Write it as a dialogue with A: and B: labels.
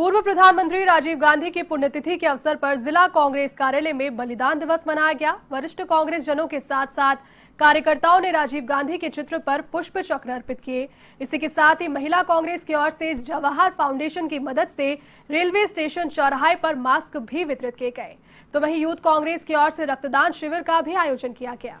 A: पूर्व प्रधानमंत्री राजीव गांधी की पुण्यतिथि के अवसर पर जिला कांग्रेस कार्यालय में बलिदान दिवस मनाया गया वरिष्ठ कांग्रेस जनों के साथ साथ कार्यकर्ताओं ने राजीव गांधी के चित्र पर पुष्प चक्र अर्पित किए इसी के साथ ही महिला कांग्रेस की ओर से जवाहर फाउंडेशन की मदद से रेलवे स्टेशन चौराहे पर मास्क भी वितरित किए गए तो वही यूथ कांग्रेस की ओर से रक्तदान शिविर का भी आयोजन किया गया